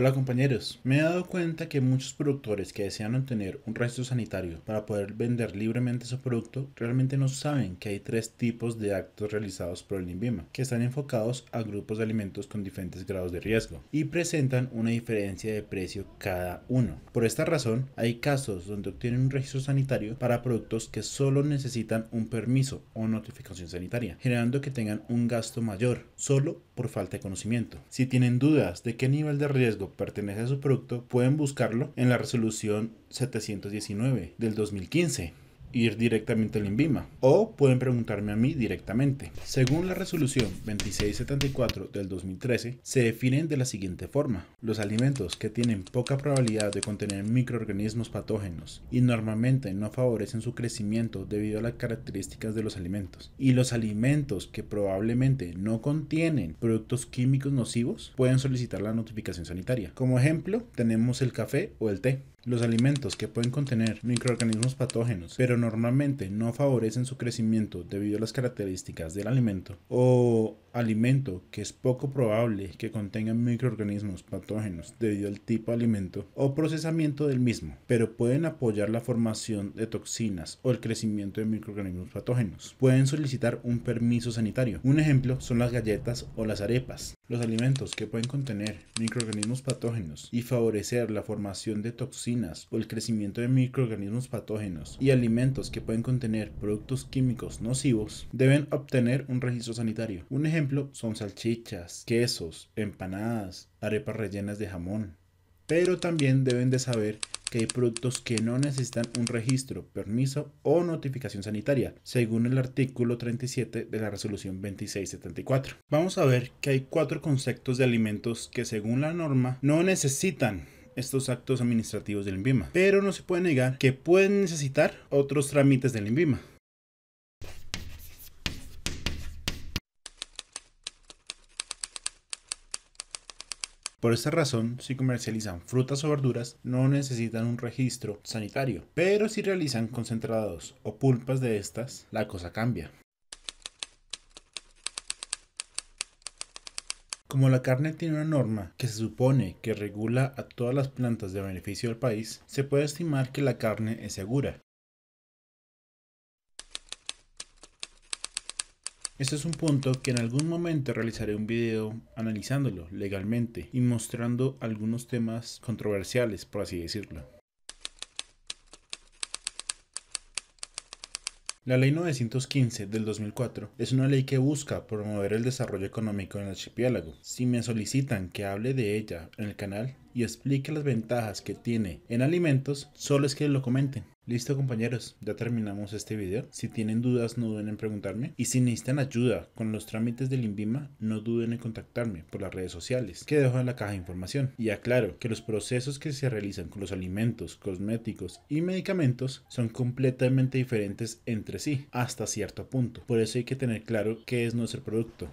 Hola compañeros, me he dado cuenta que muchos productores que desean obtener un registro sanitario para poder vender libremente su producto realmente no saben que hay tres tipos de actos realizados por el INVIMA que están enfocados a grupos de alimentos con diferentes grados de riesgo y presentan una diferencia de precio cada uno. Por esta razón, hay casos donde obtienen un registro sanitario para productos que solo necesitan un permiso o notificación sanitaria, generando que tengan un gasto mayor solo por falta de conocimiento. Si tienen dudas de qué nivel de riesgo pertenece a su producto pueden buscarlo en la resolución 719 del 2015 ir directamente al INVIMA o pueden preguntarme a mí directamente. Según la resolución 2674 del 2013, se definen de la siguiente forma. Los alimentos que tienen poca probabilidad de contener microorganismos patógenos y normalmente no favorecen su crecimiento debido a las características de los alimentos. Y los alimentos que probablemente no contienen productos químicos nocivos pueden solicitar la notificación sanitaria. Como ejemplo, tenemos el café o el té. Los alimentos que pueden contener microorganismos patógenos, pero normalmente no favorecen su crecimiento debido a las características del alimento o alimento que es poco probable que contenga microorganismos patógenos debido al tipo de alimento o procesamiento del mismo, pero pueden apoyar la formación de toxinas o el crecimiento de microorganismos patógenos. Pueden solicitar un permiso sanitario. Un ejemplo son las galletas o las arepas. Los alimentos que pueden contener microorganismos patógenos y favorecer la formación de toxinas o el crecimiento de microorganismos patógenos y alimentos que pueden contener productos químicos nocivos deben obtener un registro sanitario. Un ejemplo son salchichas, quesos, empanadas, arepas rellenas de jamón. Pero también deben de saber que hay productos que no necesitan un registro, permiso o notificación sanitaria, según el artículo 37 de la resolución 2674. Vamos a ver que hay cuatro conceptos de alimentos que según la norma no necesitan estos actos administrativos del INVIMA, pero no se puede negar que pueden necesitar otros trámites del INVIMA. Por esta razón, si comercializan frutas o verduras, no necesitan un registro sanitario, pero si realizan concentrados o pulpas de estas, la cosa cambia. Como la carne tiene una norma que se supone que regula a todas las plantas de beneficio del país, se puede estimar que la carne es segura, Este es un punto que en algún momento realizaré un video analizándolo legalmente y mostrando algunos temas controversiales, por así decirlo. La Ley 915 del 2004 es una ley que busca promover el desarrollo económico en el archipiélago. Si me solicitan que hable de ella en el canal y explique las ventajas que tiene en alimentos, solo es que lo comenten. Listo compañeros, ya terminamos este video. Si tienen dudas no duden en preguntarme y si necesitan ayuda con los trámites del INVIMA no duden en contactarme por las redes sociales que dejo en la caja de información. Y aclaro que los procesos que se realizan con los alimentos, cosméticos y medicamentos son completamente diferentes entre sí hasta cierto punto. Por eso hay que tener claro qué es nuestro producto